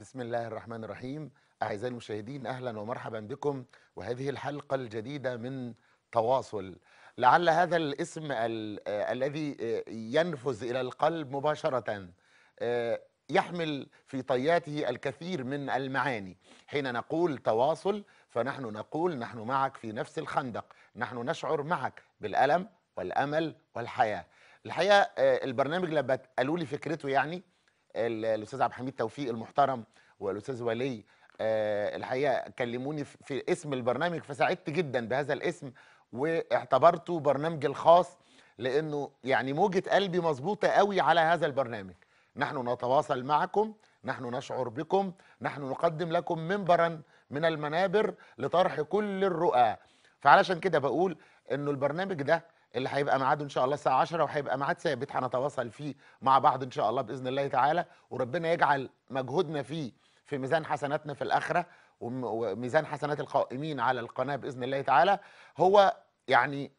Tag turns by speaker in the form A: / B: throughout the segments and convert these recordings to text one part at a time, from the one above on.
A: بسم الله الرحمن الرحيم أعزائي المشاهدين أهلا ومرحبا بكم وهذه الحلقة الجديدة من تواصل لعل هذا الاسم آه، الذي آه، ينفذ إلى القلب مباشرة آه، يحمل في طياته الكثير من المعاني حين نقول تواصل فنحن نقول نحن معك في نفس الخندق نحن نشعر معك بالألم والأمل والحياة الحقيقة البرنامج لما قالوا لي فكرته يعني الاستاذ عبد الحميد توفيق المحترم والاستاذ ولي آه، الحقيقه كلموني في اسم البرنامج فسعدت جدا بهذا الاسم واعتبرته برنامجي الخاص لانه يعني موجه قلبي مظبوطه قوي على هذا البرنامج نحن نتواصل معكم نحن نشعر بكم نحن نقدم لكم منبرا من المنابر لطرح كل الرؤى فعلشان كده بقول انه البرنامج ده اللي هيبقى ميعاده ان شاء الله الساعه 10 وهيبقى ميعاد ثابت هنتواصل فيه مع بعض ان شاء الله باذن الله تعالى وربنا يجعل مجهودنا فيه في ميزان حسناتنا في الاخره وميزان حسنات القائمين على القناه باذن الله تعالى هو يعني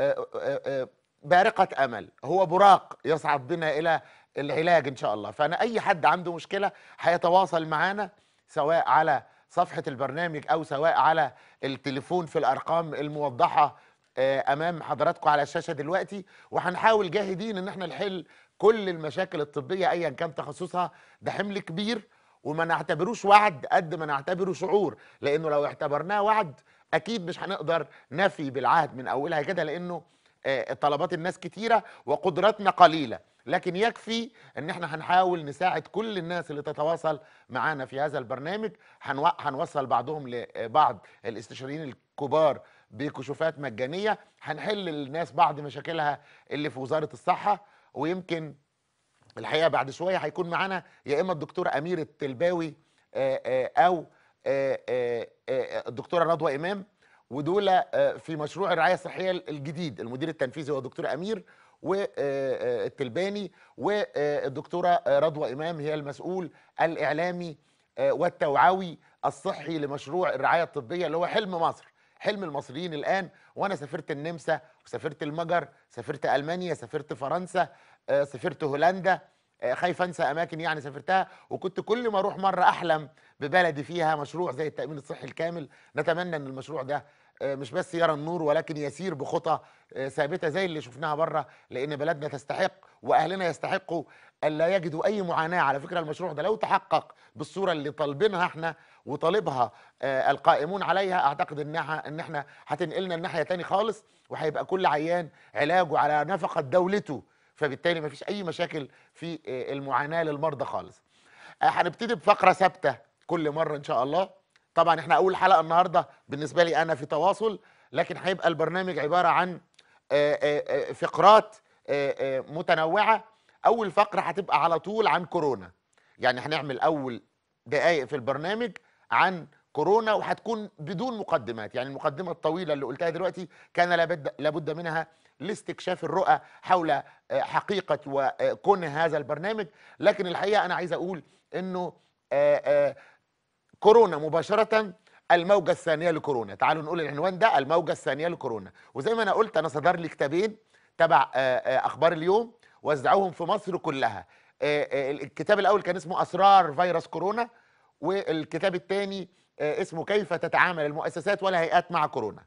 A: آه، آه، آه، بارقه امل هو براق يصعد بنا الى العلاج ان شاء الله فانا اي حد عنده مشكله هيتواصل معانا سواء على صفحه البرنامج او سواء على التليفون في الارقام الموضحه آه، امام حضراتكم على الشاشه دلوقتي وهنحاول جاهدين ان احنا نحل كل المشاكل الطبيه ايا كان تخصصها ده حمل كبير وما نعتبروش وعد قد ما نعتبره شعور لانه لو اعتبرناه وعد اكيد مش هنقدر نفي بالعهد من اولها كده لانه آه، طلبات الناس كتيره وقدراتنا قليله لكن يكفي ان احنا هنحاول نساعد كل الناس اللي تتواصل معانا في هذا البرنامج هنوصل بعضهم لبعض آه، الاستشاريين الكبار بكشوفات مجانيه هنحل للناس بعض مشاكلها اللي في وزاره الصحه ويمكن الحقيقه بعد شويه هيكون معانا يا اما الدكتور امير التلباوي آه، آه، او آه، الدكتوره رضوى امام ودول في مشروع الرعايه الصحيه الجديد المدير التنفيذي هو الدكتور امير والتلباني والدكتوره رضوى امام هي المسؤول الاعلامي والتوعوي الصحي لمشروع الرعايه الطبيه اللي هو حلم مصر حلم المصريين الان وانا سافرت النمسا وسافرت المجر سافرت المانيا سافرت فرنسا آه، سافرت هولندا آه، خايف انسى اماكن يعني سافرتها وكنت كل ما اروح مره احلم ببلدي فيها مشروع زي التامين الصحي الكامل نتمنى ان المشروع ده آه، مش بس يرى النور ولكن يسير بخطى آه، ثابته زي اللي شفناها بره لان بلدنا تستحق واهلنا يستحقوا الا يجدوا اي معاناه على فكره المشروع ده لو تحقق بالصوره اللي طالبينها احنا وطالبها آه، القائمون عليها اعتقد انها ان احنا هتنقلنا الناحيه تاني خالص وهيبقى كل عيان علاجه على نفقه دولته فبالتالي مفيش اي مشاكل في المعاناه للمرضى خالص هنبتدي بفقره ثابته كل مره ان شاء الله طبعا احنا اول حلقه النهارده بالنسبه لي انا في تواصل لكن هيبقى البرنامج عباره عن آه، آه، آه، فقرات متنوعه اول فقره هتبقى على طول عن كورونا يعني هنعمل اول دقائق في البرنامج عن كورونا وهتكون بدون مقدمات يعني المقدمه الطويله اللي قلتها دلوقتي كان لابد لابد منها لاستكشاف الرؤى حول حقيقه وكون هذا البرنامج لكن الحقيقه انا عايز اقول انه كورونا مباشرة الموجة الثانية لكورونا تعالوا نقول العنوان ده الموجة الثانية لكورونا وزي ما أنا قلت أنا صدر لي كتابين تبع آه، آه، أخبار اليوم وزعوهم في مصر كلها آه، الكتاب الأول كان اسمه أسرار فيروس كورونا والكتاب الثاني اسمه كيف تتعامل المؤسسات والهيئات مع كورونا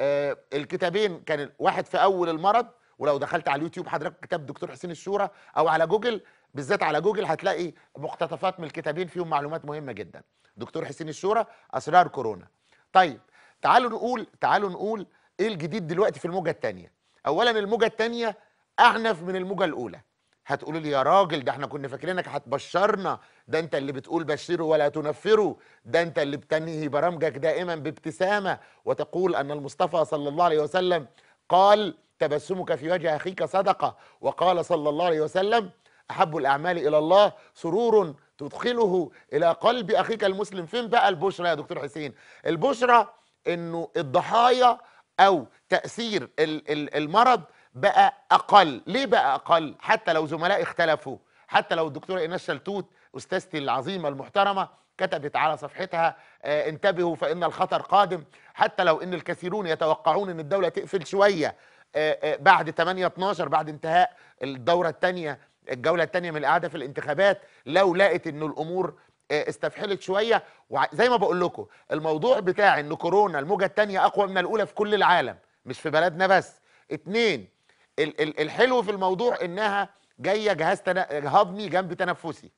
A: الكتابين كان واحد في أول المرض ولو دخلت على اليوتيوب حضرتك كتاب دكتور حسين الشورى او على جوجل بالذات على جوجل هتلاقي مقتطفات من الكتابين فيهم معلومات مهمه جدا دكتور حسين الشورى اسرار كورونا طيب تعالوا نقول تعالوا نقول ايه الجديد دلوقتي في الموجه الثانيه اولا الموجه الثانيه اعنف من الموجه الاولى هتقولوا لي يا راجل ده احنا كنا فاكرينك هتبشرنا ده انت اللي بتقول بشروا ولا تنفروا ده انت اللي بتنهي برامجك دائما بابتسامه وتقول ان المصطفى صلى الله عليه وسلم قال تبسمك في وجه اخيك صدقه وقال صلى الله عليه وسلم احب الاعمال الى الله سرور تدخله الى قلب اخيك المسلم فين بقى البشرى يا دكتور حسين البشرى انه الضحايا او تاثير المرض بقى اقل ليه بقى اقل حتى لو زملائي اختلفوا حتى لو الدكتوره ايناس شلتوت استاذتي العظيمه المحترمه كتبت على صفحتها آه، انتبهوا فان الخطر قادم حتى لو ان الكثيرون يتوقعون ان الدوله تقفل شويه آه، آه، بعد 8 12 بعد انتهاء الدوره الثانيه الجوله الثانيه من القعده في الانتخابات لو لقت ان الامور آه، استفحلت شويه وزي ما بقول لكم الموضوع بتاع ان كورونا الموجه الثانيه اقوى من الاولى في كل العالم مش في بلدنا بس اتنين الحلو في الموضوع انها جايه جهاز هضمي جنب تنفسي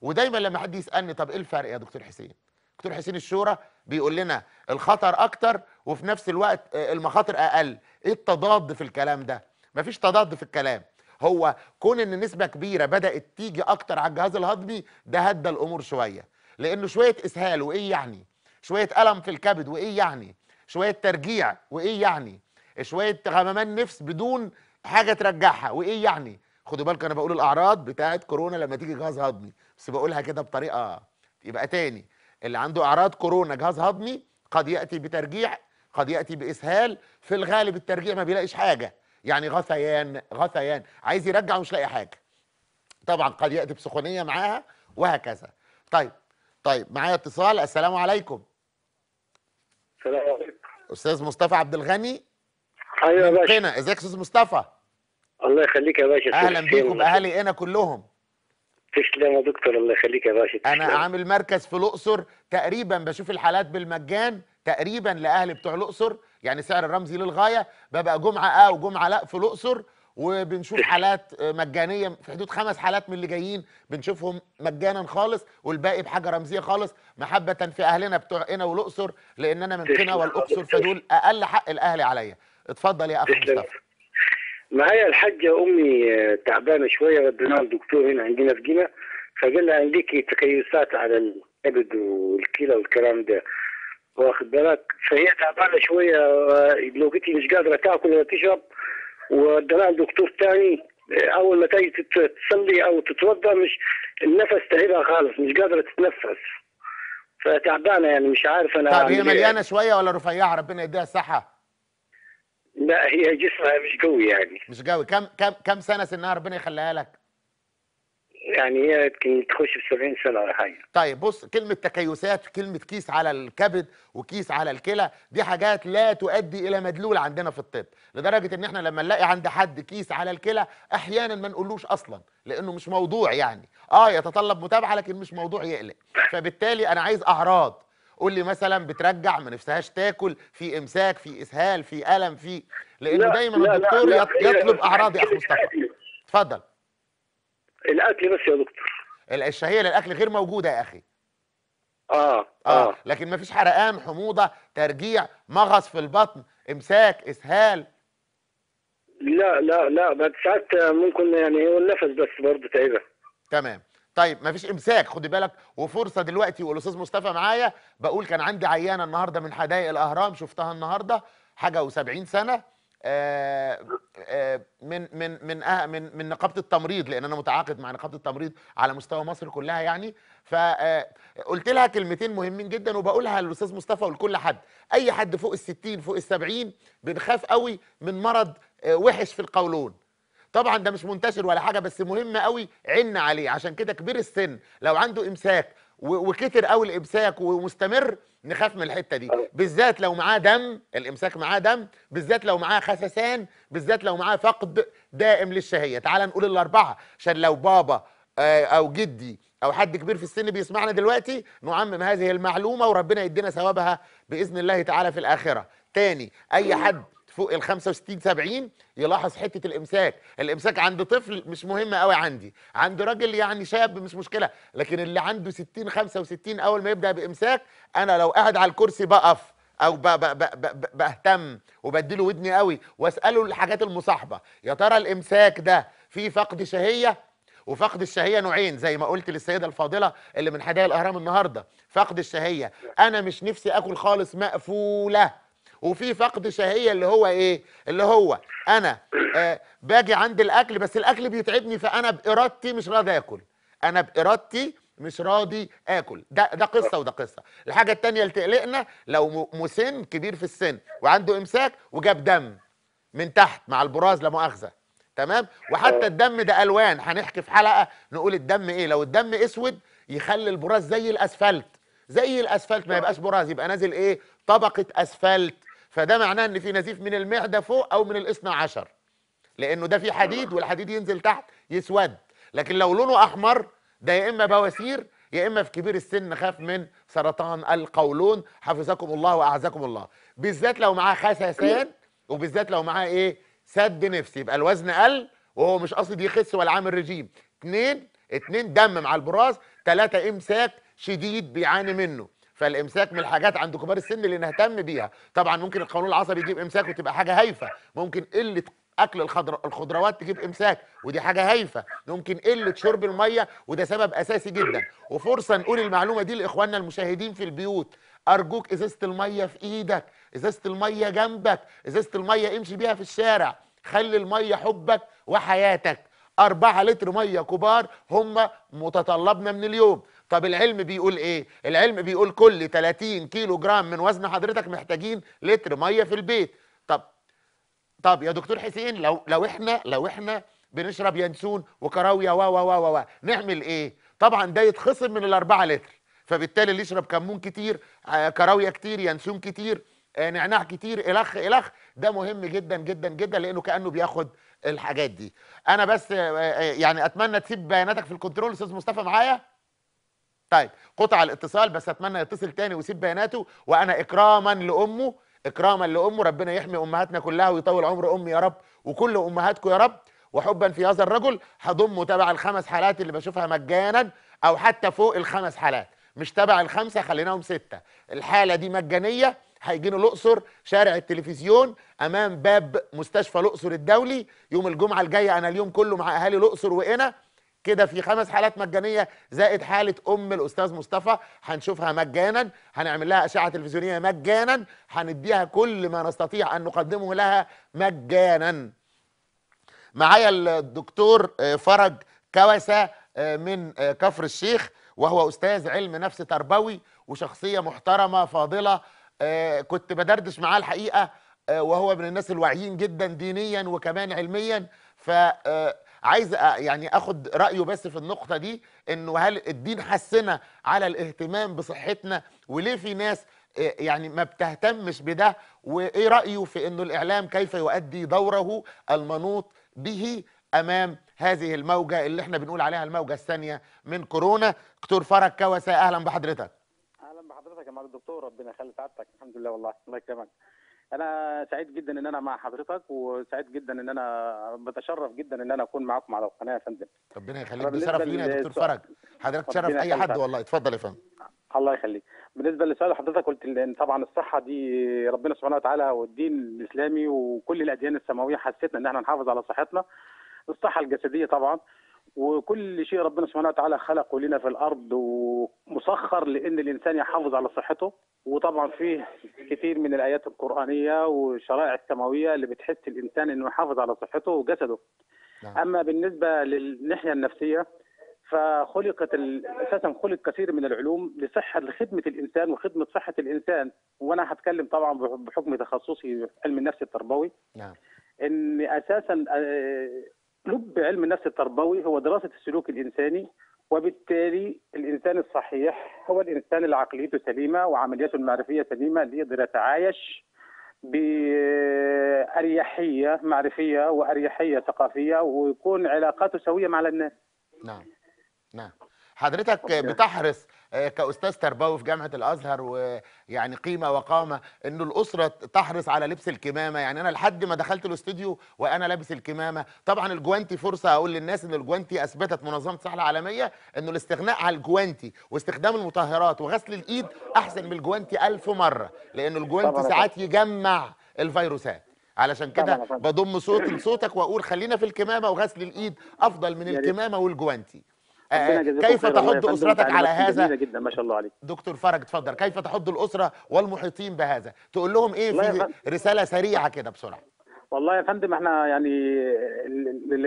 A: ودايما لما حد يسالني طب ايه الفرق يا دكتور حسين دكتور حسين الشورى بيقول لنا الخطر اكتر وفي نفس الوقت آه، المخاطر اقل ايه التضاد في الكلام ده مفيش تضاد في الكلام هو كون ان نسبه كبيره بدات تيجي اكتر على الجهاز الهضمي ده هدى الامور شويه لانه شويه اسهال وايه يعني شويه الم في الكبد وايه يعني شويه ترجيع وايه يعني شويه غممان نفس بدون حاجه ترجعها وايه يعني خدوا بالكم انا بقول الاعراض بتاعه كورونا لما تيجي جهاز هضمي بس بقولها كده بطريقه يبقى تاني اللي عنده اعراض كورونا جهاز هضمي قد ياتي بترجيع قد ياتي باسهال في الغالب الترجيع ما بيلاقيش حاجه يعني غثيان غثيان عايز يرجع ومش لاقي حاجه طبعا قد ياتي بسخونيه معاها وهكذا طيب طيب معايا اتصال السلام عليكم
B: السلام عليكم
A: استاذ مصطفى عبد الغني ايوه يا باشا هنا ازيك استاذ مصطفى
B: الله يخليك يا باشا اهلا بيكم
A: اهالي هنا كلهم
B: تسلم يا دكتور الله يخليك يا باشا انا
A: عامل مركز في الاقصر تقريبا بشوف الحالات بالمجان تقريبا لاهل بتوع الاقصر يعني سعر الرمزي للغايه ببقى جمعه اه وجمعه لا في الاقصر وبنشوف حالات مجانيه في حدود خمس حالات من اللي جايين بنشوفهم مجانا خالص والباقي بحاجه رمزيه خالص محبه في اهلنا بتوع قنا والاقصر لان انا من قنا والاقصر فدول اقل حق الاهلي عليا اتفضل يا اخ مصطفى
B: معايا الحاجة أمي تعبانة شوية وديناها نعم. الدكتور هنا عندنا في جنة فقال لها عندك تكيسات على الكبد والكلى والكلام ده واخد بالك فهي تعبانة شوية لقيتي مش قادرة تاكل ولا تشرب وديناها لدكتور تاني أول ما تيجي تصلي أو تتوضأ مش النفس تعبها خالص مش قادرة تتنفس فتعبانة يعني مش عارف أنا طب هي مليانة
A: شوية ولا رفيعة ربنا يديها الصحة
B: لا هي جسمها مش قوي يعني مش قوي
A: كم كم كم سنه سنها ربنا يخليها لك
B: يعني هي تخش في 70 سنه ولا حاجه
A: طيب بص كلمه تكيسات كلمه كيس على الكبد وكيس على الكلى دي حاجات لا تؤدي الى مدلول عندنا في الطب لدرجه ان احنا لما نلاقي عند حد كيس على الكلى احيانا ما نقولوش اصلا لانه مش موضوع يعني اه يتطلب متابعه لكن مش موضوع يقلق فبالتالي انا عايز اعراض قول لي مثلا بترجع ما نفسهاش تاكل في امساك في اسهال في الم في لانه لا دايما لا الدكتور لا لا يطلب اعراض يا اخ مصطفى اتفضل الاكل بس يا دكتور الشهيه للاكل غير موجوده يا اخي
B: اه اه, آه.
A: لكن مفيش حرقان حموضه ترجيع مغص في البطن امساك اسهال
C: لا لا لا
B: بعد ساعات ممكن يعني هو النفس بس برضه تعبه
A: تمام طيب مفيش امساك خد بالك وفرصه دلوقتي والاستاذ مصطفى معايا بقول كان عندي عيانه النهارده من حدائق الاهرام شفتها النهارده حاجه و70 سنه آآ آه، آآ آه، من من من آه من من نقابه التمريض لان انا متعاقد مع نقابه التمريض على مستوى مصر كلها يعني فقلت آه، لها كلمتين مهمين جدا وبقولها للاستاذ مصطفى ولكل حد اي حد فوق ال 60 فوق ال 70 بنخاف قوي من مرض وحش في القولون طبعا ده مش منتشر ولا حاجه بس مهم قوي عنا عليه عشان كده كبير السن لو عنده امساك وكتر قوي الامساك ومستمر نخاف من الحته دي بالذات لو معاه دم الامساك معاه دم بالذات لو معاه خسسان بالذات لو معاه فقد دائم للشهيه تعال نقول الاربعه عشان لو بابا آه، او جدي او حد كبير في السن بيسمعنا دلوقتي نعمم هذه المعلومه وربنا يدينا ثوابها باذن الله تعالى في الاخره تاني اي حد فوق ال 65 70 يلاحظ حته الامساك الامساك عند طفل مش مهم قوي عندي عند راجل يعني شاب مش مشكله لكن اللي عنده 60 65 اول ما يبدا بامساك انا لو قاعد على الكرسي بقف او بهتم وبديله ودني قوي واساله الحاجات المصاحبه يا ترى الامساك ده فيه فقد شهيه وفقد الشهيه نوعين زي ما قلت للسيده الفاضله اللي من حدائق الاهرام النهارده فقد الشهيه انا مش نفسي اكل خالص مقفوله وفي فقد شهيه اللي هو ايه اللي هو انا آه باجي عند الاكل بس الاكل بيتعبني فانا بارادتي مش راضي اكل انا بارادتي مش راضي اكل ده ده قصه وده قصه الحاجه الثانيه اللي تقلقنا لو مسن كبير في السن وعنده امساك وجاب دم من تحت مع البراز لا مؤاخذه تمام وحتى الدم ده الوان هنحكي في حلقه نقول الدم ايه لو الدم اسود يخلي البراز زي الاسفلت زي الاسفلت ما يبقاش براز يبقى نازل ايه طبقه اسفلت فده معناه ان في نزيف من المعده فوق او من الاثنى عشر لانه ده في حديد والحديد ينزل تحت يسود لكن لو لونه احمر ده يا اما بواسير يا اما في كبير السن خاف من سرطان القولون حفظكم الله واعزكم الله بالذات لو معاه خسسان وبالذات لو معاه ايه سد نفسي يبقى الوزن قل وهو مش قاصد يخس ولا عامل رجيم اتنين اتنين دم مع البراز تلاتة امساك شديد بيعاني منه فالامساك من الحاجات عند كبار السن اللي نهتم بيها طبعا ممكن القانون العصبي يجيب امساك وتبقى حاجه هايفه ممكن قله اكل الخضر... الخضروات تجيب امساك ودي حاجه هايفه ممكن قله شرب الميه وده سبب اساسي جدا وفرصه نقول المعلومه دي لاخواننا المشاهدين في البيوت ارجوك ازازه الميه في ايدك ازازه الميه جنبك ازازه الميه امشي بيها في الشارع خلي الميه حبك وحياتك أربعة لتر مية كبار هم متطلبنا من اليوم طب العلم بيقول ايه العلم بيقول كل 30 كيلو جرام من وزن حضرتك محتاجين لتر ميه في البيت طب طب يا دكتور حسين لو لو احنا لو احنا بنشرب ينسون وكراويه و و و و نعمل ايه طبعا ده يتخصم من الاربعة لتر فبالتالي اللي يشرب كمون كتير آه، كراويه كتير ينسون كتير آه، نعناع كتير الخ الخ ده مهم جدا جدا جدا لانه كانه بياخد الحاجات دي انا بس آه، يعني اتمنى تسيب بياناتك في الكنترول استاذ مصطفى معايا طيب قطع الاتصال بس اتمنى يتصل تاني ويسيب بياناته وانا اكراما لامه اكراما لامه ربنا يحمي امهاتنا كلها ويطول عمر امي يا رب وكل امهاتكم يا رب وحبا في هذا الرجل هضمه تبع الخمس حالات اللي بشوفها مجانا او حتى فوق الخمس حالات مش تبع الخمسه خليناهم سته الحاله دي مجانيه هيجينا الاقصر شارع التلفزيون امام باب مستشفى الاقصر الدولي يوم الجمعه الجايه انا اليوم كله مع اهالي الاقصر وقنا كده في خمس حالات مجانيه زائد حاله ام الاستاذ مصطفى هنشوفها مجانا هنعمل لها اشعه تلفزيونيه مجانا هنديها كل ما نستطيع ان نقدمه لها مجانا معايا الدكتور آه، فرج كوسه آه، من آه، كفر الشيخ وهو استاذ علم نفس تربوي وشخصيه محترمه فاضله كنت بدردش معاه الحقيقه وهو من الناس الواعيين جدا دينيا وكمان علميا ف عايز يعني اخد رايه بس في النقطه دي انه هل الدين حسنا على الاهتمام بصحتنا وليه في ناس آه، يعني ما بتهتمش بده وايه رايه في انه الاعلام كيف يؤدي دوره المنوط به امام هذه الموجه اللي احنا بنقول عليها الموجه الثانيه من كورونا دكتور فرج كوسا اهلا بحضرتك
D: اهلا بحضرتك يا معالي الدكتور ربنا يخلي سعادتك الحمد لله والله الله يكرمك انا سعيد جدا ان انا مع حضرتك وسعيد جدا ان انا بتشرف جدا ان انا اكون معاكم على القناه يا فندم
A: ربنا يخليك ده شرف لينا يا دكتور فرج حضرتك تشرف اي حد والله اتفضل يا فندم
D: الله يخليك بالنسبه لسؤال حضرتك قلت ان طبعا الصحه دي ربنا سبحانه وتعالى والدين الاسلامي وكل الاديان السماويه حسيتنا ان احنا نحافظ على صحتنا الصحه الجسديه طبعا وكل شيء ربنا سبحانه وتعالى خلقه لنا في الارض ومسخر لان الانسان يحافظ على صحته وطبعا فيه كثير من الايات القرانيه والشرائع السماويه اللي بتحث الانسان انه يحافظ على صحته وجسده. نعم. اما بالنسبه للناحيه النفسيه فخلقت اساسا خلق كثير من العلوم لصحه لخدمه الانسان وخدمه صحه الانسان وانا هتكلم طبعا بحكم تخصصي علم النفس التربوي نعم ان اساسا آه، لب علم النفس التربوي هو دراسة السلوك الإنساني وبالتالي الإنسان الصحيح هو الإنسان اللي عقليته سليمة وعملياته المعرفية سليمة اللي يقدر يتعايش بأريحية معرفية وأريحية ثقافية ويكون علاقاته سوية مع الناس
A: نعم نعم حضرتك بتحرص آه، كاستاذ تربوي في جامعه الازهر ويعني قيمه وقامه انه الاسره تحرص على لبس الكمامه يعني انا لحد ما دخلت الاستوديو وانا لابس الكمامه طبعا الجوانتي فرصه اقول للناس ان الجوانتي اثبتت منظمه الصحه العالميه انه الاستغناء على الجوانتي واستخدام المطهرات وغسل الايد احسن من الجوانتي ألف مره لان الجوانتي ساعات يجمع الفيروسات علشان كده بضم صوت لصوتك واقول خلينا في الكمامه وغسل الايد افضل من الكمامه والجوانتي آه، كيف تحض اسرتك على هذا جدا ما شاء الله عليك دكتور فرج اتفضل كيف تحض الاسره والمحيطين بهذا تقول لهم ايه في رساله سريعه كده بسرعه
D: والله يا فندم احنا يعني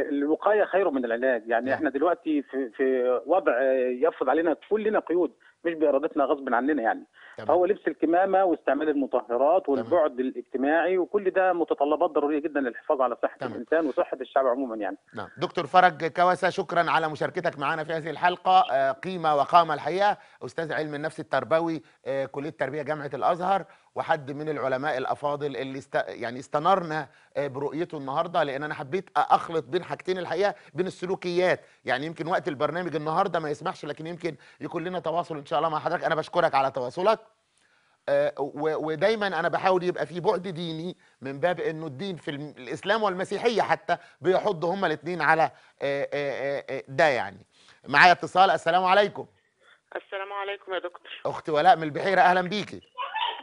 D: الوقايه خير من العلاج يعني نعم. احنا دلوقتي في في وضع يفرض علينا كلنا قيود مش بارادتنا غصب عننا يعني تمام. فهو لبس الكمامه واستعمال المطهرات والبعد تمام. الاجتماعي وكل ده متطلبات ضروريه جدا للحفاظ على صحه تمام. الانسان وصحه الشعب عموما يعني نعم
A: دكتور فرج كواسه شكرا على مشاركتك معنا في هذه الحلقه آه، قيمه وقامه الحقيقه استاذ علم النفس التربوي آه، كليه التربيه جامعه الازهر وحد من العلماء الافاضل اللي است... يعني استنارنا آه، برؤيته النهارده لان انا حبيت اخلط بين حاجتين الحقيقه بين السلوكيات يعني يمكن وقت البرنامج النهارده ما يسمحش لكن يمكن يكون لنا تواصل ان شاء الله مع حضرتك انا بشكرك على تواصلك آه، ودايما انا بحاول يبقى في بعد ديني من باب انه الدين في الاسلام والمسيحيه حتى بيحض هما الاثنين على آه، ده يعني معايا اتصال السلام عليكم
E: السلام عليكم يا دكتور
A: اختي ولاء من البحيره اهلا بيكي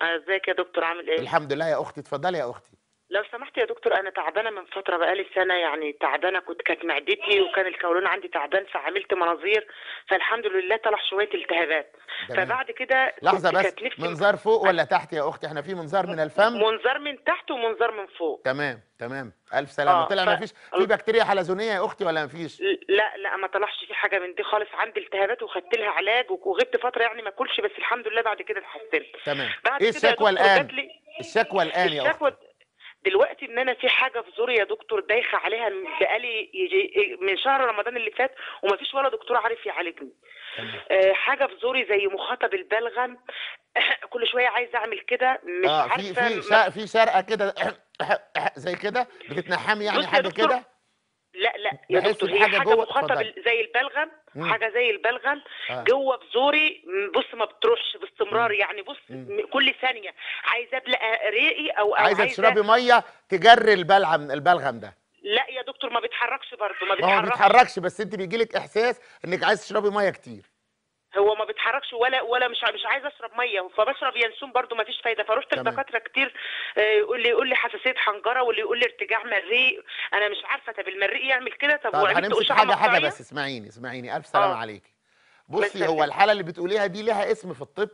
E: آه، ازيك يا دكتور عامل ايه الحمد
A: لله يا اختي اتفضلي يا اختي
E: لو سمحت يا دكتور انا تعبانه من فتره بقالي سنه يعني تعبانه كنت كانت معدتي وكان الكولون عندي تعبان فعملت مناظير فالحمد لله طلع شويه التهابات فبعد كده لحظه بس منظار
A: فوق ولا تحت يا اختي احنا في منظار من الفم منظار
E: من تحت ومنظار من فوق
A: تمام تمام الف سلامه آه طلع ف... ما فيش في آه. بكتيريا حلزونيه يا اختي ولا ما فيش
E: لا لا ما طلعش في حاجه من دي خالص عندي التهابات وخدت لها علاج وغبت فتره يعني ما اكلش بس الحمد لله بعد كده اتحسنت
A: تمام بعد ايه الشكوى الان الشكوى الان يا
E: اختي دلوقتي ان انا في حاجه في زوريا يا دكتور دايخه عليها بقالي يجي من شهر رمضان اللي فات ومفيش ولا دكتور عارف يعالجني آه، حاجه في زوري زي مخاطب البلغم كل شويه عايزه اعمل كده مش آه عارفه في في
A: سرقه كده زي كده بتتنحمي يعني حاجه كده
E: لا لا يا دكتور هي حاجه, حاجة مخاطه زي البلغم مم. حاجه زي البلغم آه. جوه بزوري بص ما بتروحش باستمرار يعني بص مم. كل ثانيه عايزه ابلق ريقي او, عايزه تشربي ميه
A: تجري البلغم البلغم ده
E: لا يا دكتور ما بيتحركش برضه ما بيتحركش ما بيتحركش
A: بس انت بيجي لك احساس انك عايز تشربي ميه كتير
E: هو ما بيتحركش ولا ولا مش مش عايز اشرب ميه فبشرب ينسون برده ما فيش فايده فرحت لدكاتره كتير آه، يقول لي يقول لي حساسيه حنجره واللي يقول لي ارتجاع مريء انا مش عارفه طب المريء يعمل كده طب, طب هنمسك حاجه حاجه
A: بس اسمعيني اسمعيني الف سلام آه. عليكي بصي هو الحاله اللي بتقوليها دي لها اسم في الطب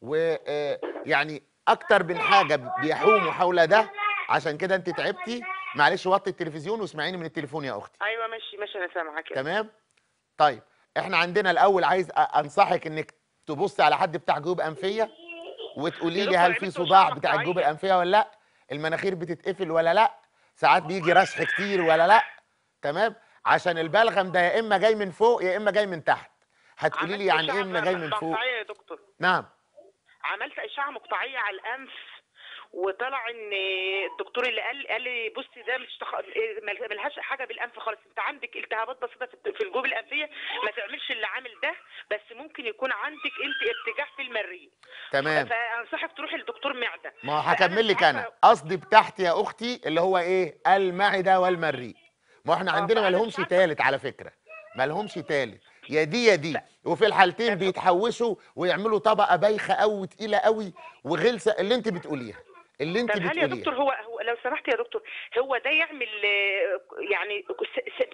A: ويعني آه، اكتر من حاجه بيحوموا حول ده عشان كده انت تعبتي معلش وطي التلفزيون واسمعيني من التليفون يا اختي
E: ايوه ماشي ماشي انا سامعاك
A: تمام طيب احنا عندنا الاول عايز انصحك انك تبصي على حد بتاع جيوب انفيه وتقولي لي هل في صداع بتاع الجيوب الانفيه ولا لا المناخير بتتقفل ولا لا ساعات بيجي رشح كتير ولا لا تمام عشان البلغم ده يا اما جاي من فوق يا اما جاي من تحت هتقولي لي يعني ايه اما جاي من فوق يا دكتور نعم
E: عملت اشعه مقطعيه على الانف وطلع ان الدكتور اللي قال قال لي بصي ده مش تخ... ملهاش حاجه بالانف خالص انت عندك التهابات بسيطه في الجوب الانفيه ما تعملش اللي عامل ده بس ممكن يكون عندك انت ارتجاع في المريء تمام فانصحك تروحي لدكتور معده ما هو هكمل
A: لك انا قصدي بتاعتي يا اختي اللي هو ايه المعده والمريء ما احنا آه، عندنا ما لهمش تالت على فكره ما لهمش تالت يا دي يا دي وفي الحالتين بيتحوسوا ويعملوا طبقه بايخه قوي تقيله قوي وغلسه اللي انت بتقوليها اللي انت طب هل يا دكتور هو,
E: هو لو سمحت يا دكتور هو ده يعمل آه، يعني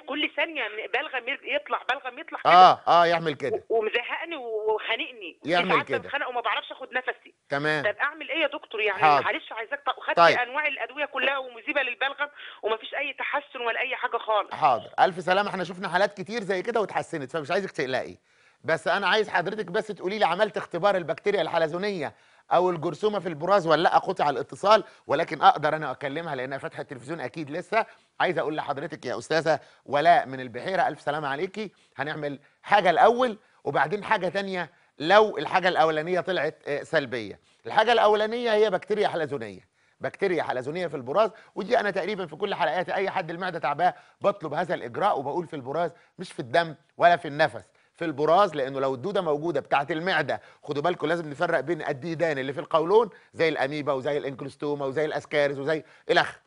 E: كل ثانيه بلغم يطلع بلغم يطلع كده اه
A: اه يعمل كده
E: ومزهقني وخانقني يعمل كده خنق وما بعرفش اخد نفسي تمام طب اعمل ايه يا دكتور يعني معلش عايزاك خدت طيب. انواع الادويه كلها ومذيبه للبلغم ومفيش اي تحسن ولا اي حاجه خالص حاضر
A: الف سلامه احنا شفنا حالات كتير زي كده وتحسنت فمش عايزك تقلقي بس انا عايز حضرتك بس تقولي لي عملت اختبار البكتيريا الحلزونيه او الجرثومه في البراز ولا اقطع قطع الاتصال ولكن اقدر انا اكلمها لانها فاتحه التلفزيون اكيد لسه عايز اقول لحضرتك يا استاذه ولاء من البحيره الف سلامه عليكي هنعمل حاجه الاول وبعدين حاجه ثانيه لو الحاجه الاولانيه طلعت آه، سلبيه الحاجه الاولانيه هي بكتيريا حلزونيه بكتيريا حلزونيه في البراز ودي انا تقريبا في كل حلقاتي اي حد المعده تعباه بطلب هذا الاجراء وبقول في البراز مش في الدم ولا في النفس في البراز لانه لو الدوده موجوده بتاعه المعده خدوا بالكم لازم نفرق بين الديدان اللي في القولون زي الاميبا وزي الانكلوستوما وزي الاسكارز وزي الاخ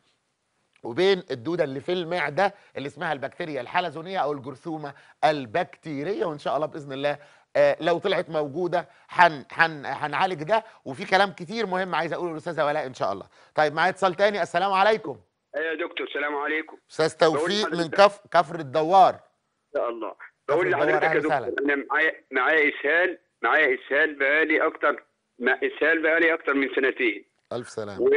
A: وبين الدوده اللي في المعده اللي اسمها البكتيريا الحلزونيه او الجرثومه البكتيريه وان شاء الله باذن الله آه، لو طلعت موجوده حن حن هنعالج ده وفي كلام كتير مهم عايز اقوله للاستاذه ولاء ان شاء الله طيب معايا اتصال تاني السلام عليكم
C: ايوه يا دكتور السلام عليكم
A: استاذ توفيق من كف كفر الدوار ان
C: شاء الله بقول لحضرتك يا دكتور انا معايا معايا اسهال معايا اسهال بقالي اكتر مع اسهال بقالي اكتر من سنتين الف سلامه و...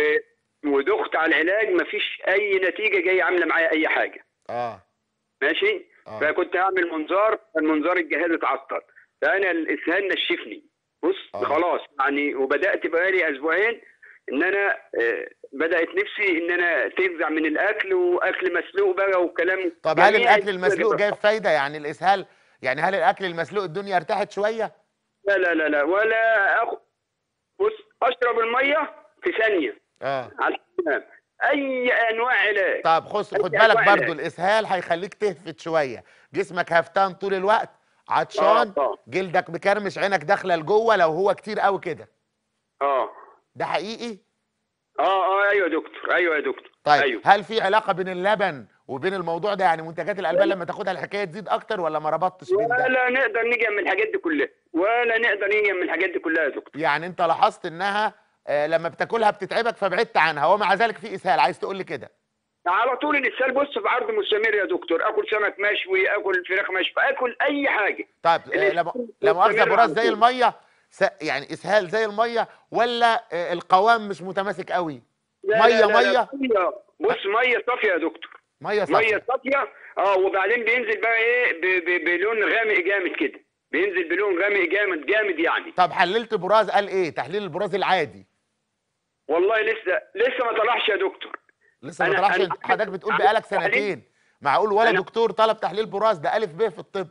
C: ودخت على العلاج مفيش اي نتيجه جايه عامله معايا اي حاجه اه ماشي آه. فكنت هعمل منظار المنظار الجهاز اتعطل فانا الاسهال نشفني بص آه. خلاص يعني وبدات بقالي اسبوعين ان انا آه بدات نفسي ان انا تفزع من الاكل واكل مسلوق بقى وكلام طب هل الاكل المسلوق جايب
A: فايده يعني الاسهال يعني هل الاكل المسلوق الدنيا ارتاحت شويه
C: لا لا لا لا ولا أخ... بص اشرب الميه في ثانيه اه على اي انواع علاج
A: طب خص خد بالك برضو الاسهال هيخليك تهفت شويه جسمك هفتان طول الوقت عطشان آه. آه. جلدك مكرمش عينك داخله لجوه لو هو كتير قوي كده اه ده حقيقي
C: اه اه ايوه يا دكتور ايوه يا دكتور طيب أيوة.
A: هل في علاقه بين اللبن وبين الموضوع ده يعني منتجات الالبان لما تاخدها الحكايه تزيد اكتر ولا ما ربطتش بين ده؟ ولا نقدر
C: نيجي من الحاجات دي كلها ولا
A: نقدر نيجي من الحاجات دي كلها يا دكتور يعني انت لاحظت انها آه لما بتاكلها بتتعبك فبعدت عنها ومع ذلك في اسهال عايز تقول لي كده
C: على طول الاسهال بص في عرض مستمر يا دكتور اكل سمك مشوي اكل فراخ مشوي اكل اي حاجه
A: طيب آه، لما لما اخذ براس زي الميه يعني اسهال زي الميه ولا آه، القوام مش متماسك قوي
C: لا ميه لا لا ميه بص ميه صافيه يا دكتور ميه صافيه ميه صافيه اه وبعدين بينزل بقى ايه بلون غامق جامد كده بينزل بلون غامق جامد جامد يعني
A: طب حللت براز قال ايه تحليل البراز العادي
C: والله لسه لسه ما طلعش يا دكتور
A: لسه ما طلعش حضرتك بتقول بقالك سنتين معقول ولا دكتور طلب تحليل براز ده الف ب في الطب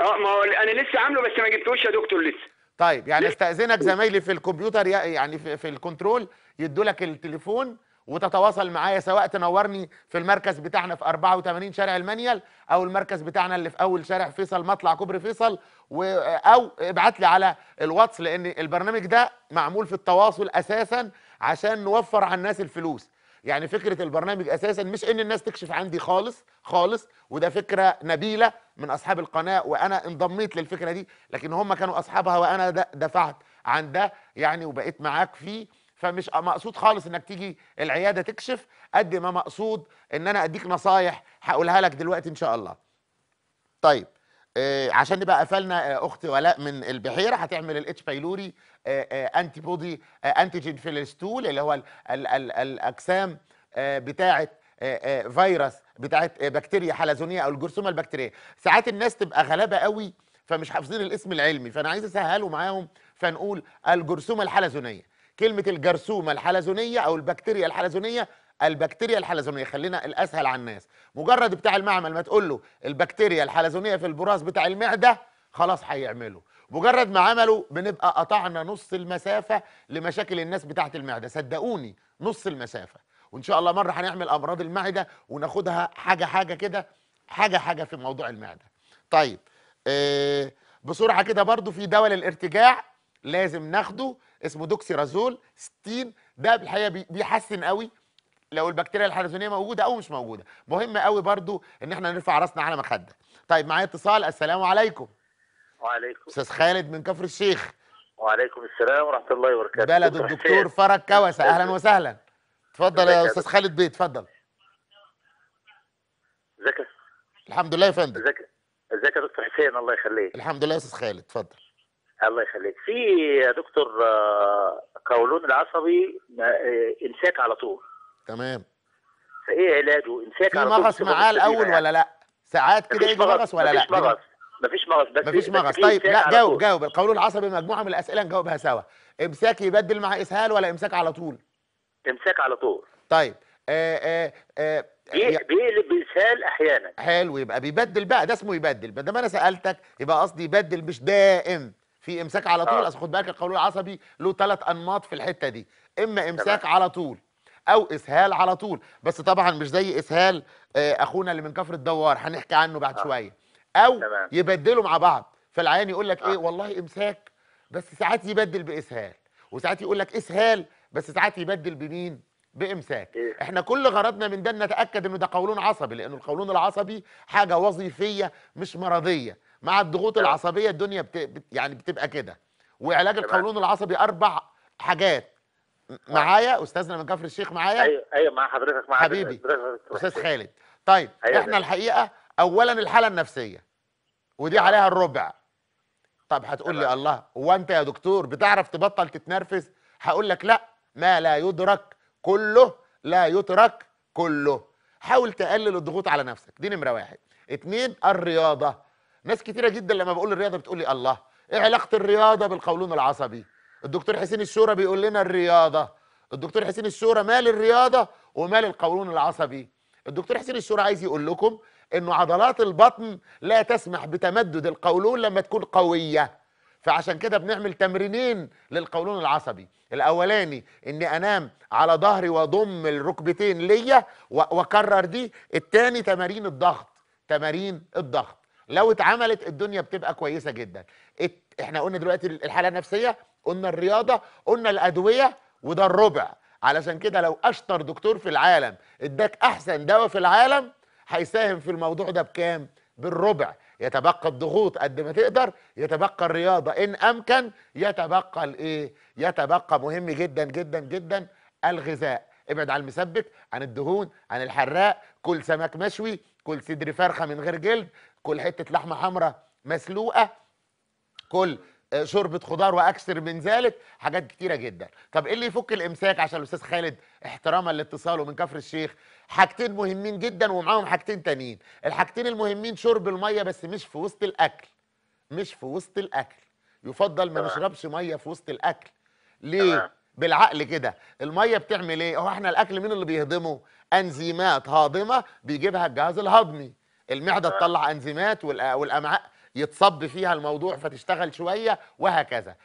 C: اه ما هو انا لسه عامله بس ما جبتوش يا دكتور لسه
A: طيب يعني استاذنك زمايلي في الكمبيوتر يعني في, في الكنترول يدوا لك التليفون وتتواصل معايا سواء تنورني في المركز بتاعنا في 84 شارع المنيل او المركز بتاعنا اللي في اول شارع فيصل مطلع كوبري فيصل او ابعت لي على الواتس لان البرنامج ده معمول في التواصل اساسا عشان نوفر على الناس الفلوس يعني فكره البرنامج اساسا مش ان الناس تكشف عندي خالص خالص وده فكره نبيله من اصحاب القناه وانا انضميت للفكره دي لكن هم كانوا اصحابها وانا دفعت عن ده يعني وبقيت معاك فيه فمش مقصود خالص انك تيجي العياده تكشف قد ما مقصود ان انا اديك نصايح هقولها لك دلوقتي ان شاء الله. طيب إيه عشان نبقى قفلنا آه، اختي ولاء من البحيره هتعمل الاتش بايلوري انتي بودي انتيجين في الستول اللي هو الـ الـ الـ الاجسام آه، بتاعه آه، فيروس بتاعت بكتيريا حلزونيه او الجرثومه البكتيريه ساعات الناس تبقى غلابه قوي فمش حافظين الاسم العلمي فانا عايز اسهله معاهم فنقول الجرثومه الحلزونيه كلمه الجرثومه الحلزونيه او البكتيريا الحلزونيه البكتيريا الحلزونيه خلينا الاسهل على الناس مجرد بتاع المعمل ما تقول له البكتيريا الحلزونيه في البراز بتاع المعده خلاص هيعمله مجرد ما عملوا بنبقى قطعنا نص المسافه لمشاكل الناس بتاعه المعده صدقوني نص المسافه وان شاء الله مره هنعمل امراض المعده وناخدها حاجه حاجه كده حاجه حاجه في موضوع المعده طيب بسرعه آه، كده برضو في دواء للارتجاع لازم ناخده اسمه دوكسيرازول 60 ده بالحقيقه بيحسن قوي لو البكتيريا الحلزونيه موجوده او مش موجوده مهم قوي برضو ان احنا نرفع راسنا على مخده طيب معايا اتصال السلام عليكم
B: وعليكم استاذ
A: خالد من كفر الشيخ
B: وعليكم السلام ورحمه الله وبركاته بلد الدكتور فرج كوسه اهلا
A: وسهلا تفضل يا استاذ خالد بيه تفضل
B: ازيك الحمد لله يا فندم ازيك ازيك يا دكتور حسين الله يخليك الحمد لله يا استاذ خالد اتفضل الله يخليك في يا دكتور آه، قولون العصبي امساك آه، على طول تمام فايه علاجه امساك على طول في مغص معاه الاول ولا لا
A: ساعات كده يجي مغص ولا لا مغص
B: مفيش مغص بس مفيش مغص طيب لا جاوب
A: جاوب القولون العصبي مجموعه من الاسئله نجاوبها سوا امساك يبدل مع اسهال ولا امساك على طول
B: امساك على طول
A: طيب آه آه, آه، بيقلب
B: بإسهال أحيانا
A: حلو يبقى بيبدل بقى ده اسمه يبدل ما دام أنا سألتك يبقى قصدي يبدل مش دائم في امساك على طول آه. اصل خد بالك القولون العصبي له ثلاث انماط في الحته دي اما امساك طبعا. على طول او اسهال على طول بس طبعا مش زي اسهال آه، اخونا اللي من كفر الدوار هنحكي عنه بعد آه. شويه او طبعا. يبدلوا مع بعض فالعيان يقول لك آه. ايه والله امساك بس ساعات يبدل باسهال وساعات يقول لك اسهال بس ساعات يبدل بمين بامساك إيه؟ احنا كل غرضنا من ده نتاكد انه ده قولون عصبي لانه القولون العصبي حاجه وظيفيه مش مرضيه مع الضغوط العصبيه الدنيا بت... بت... يعني بتبقى كده وعلاج القولون العصبي اربع حاجات آه. معايا استاذنا من كفر الشيخ معايا ايوه
B: ايوه مع حضرتك مع حبيبي استاذ خالد
A: طيب أيوة احنا الحقيقه اولا الحاله النفسيه ودي عليها الربع طب هتقول لي الله هو انت يا دكتور بتعرف تبطل تتنرفز هقول لك لا ما لا يدرك كله لا يترك كله حاول تقلل الضغوط على نفسك دي نمره واحد اتنين الرياضه ناس كتيره جدا لما بقول الرياضه بتقول لي الله ايه علاقه الرياضه بالقولون العصبي الدكتور حسين الشورى بيقول لنا الرياضه الدكتور حسين الشورى مال الرياضه ومال القولون العصبي الدكتور حسين الشورى عايز يقول لكم انه عضلات البطن لا تسمح بتمدد القولون لما تكون قويه فعشان كده بنعمل تمرينين للقولون العصبي الاولاني اني انام على ظهري واضم الركبتين ليا واكرر دي التاني تمارين الضغط تمارين الضغط لو اتعملت الدنيا بتبقى كويسه جدا احنا قلنا دلوقتي الحاله النفسيه قلنا الرياضه قلنا الادويه وده الربع علشان كده لو اشطر دكتور في العالم اداك احسن دواء في العالم هيساهم في الموضوع ده بكام بالربع يتبقى الضغوط قد ما تقدر يتبقى الرياضه ان امكن يتبقى الايه يتبقى مهم جدا جدا جدا الغذاء ابعد عن المسبك عن الدهون عن الحراق كل سمك مشوي كل صدر فرخه من غير جلد كل حته لحمه حمراء مسلوقه كل آه، شوربه خضار واكثر من ذلك حاجات كتيره جدا طب ايه اللي يفك الامساك عشان الاستاذ خالد احتراما لاتصاله من كفر الشيخ حاجتين مهمين جدا ومعاهم حاجتين تانيين الحاجتين المهمين شرب الميه بس مش في وسط الاكل مش في وسط الاكل يفضل ما نشربش ميه في وسط الاكل ليه بالعقل كده الميه بتعمل ايه هو احنا الاكل مين اللي بيهضمه انزيمات هاضمه بيجيبها الجهاز الهضمي المعده تطلع انزيمات والامعاء يتصب فيها الموضوع فتشتغل شويه وهكذا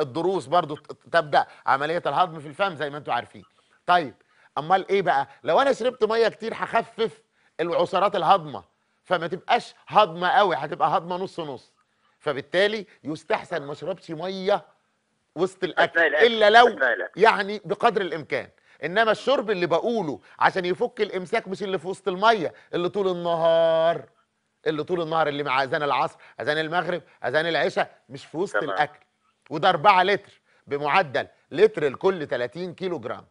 A: الضروس برضو تبدا عمليه الهضم في الفم زي ما انتم عارفين طيب امال ايه بقى لو انا شربت ميه كتير هخفف العصارات الهضمه فما تبقاش هضمه قوي هتبقى هضمه نص نص فبالتالي يستحسن ما اشربش ميه وسط الاكل الا لو يعني بقدر الامكان انما الشرب اللي بقوله عشان يفك الامساك مش اللي في وسط الميه اللي طول النهار اللي طول النهار اللي مع اذان العصر اذان المغرب اذان العشاء مش في وسط الاكل وده 4 لتر بمعدل لتر لكل 30 كيلو جرام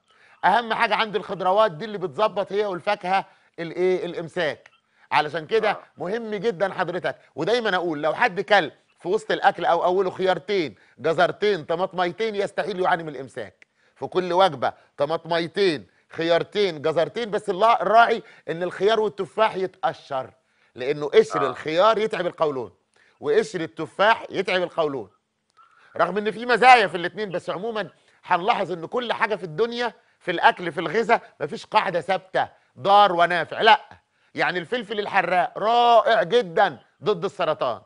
A: اهم حاجه عند الخضروات دي اللي بتظبط هي والفاكهه الايه الامساك علشان كده آه. مهم جدا حضرتك ودايما اقول لو حد كل في وسط الاكل او اوله خيارتين جزرتين طماطميتين يستحيل يعاني من الامساك في كل وجبه طماطميتين خيارتين جزرتين بس الراعي ان الخيار والتفاح يتقشر لانه قشر آه. الخيار يتعب القولون وقشر التفاح يتعب القولون رغم ان في مزايا في الاثنين بس عموما هنلاحظ ان كل حاجه في الدنيا في الاكل في الغذاء مفيش قاعده ثابته ضار ونافع لا يعني الفلفل الحراق رائع جدا ضد السرطان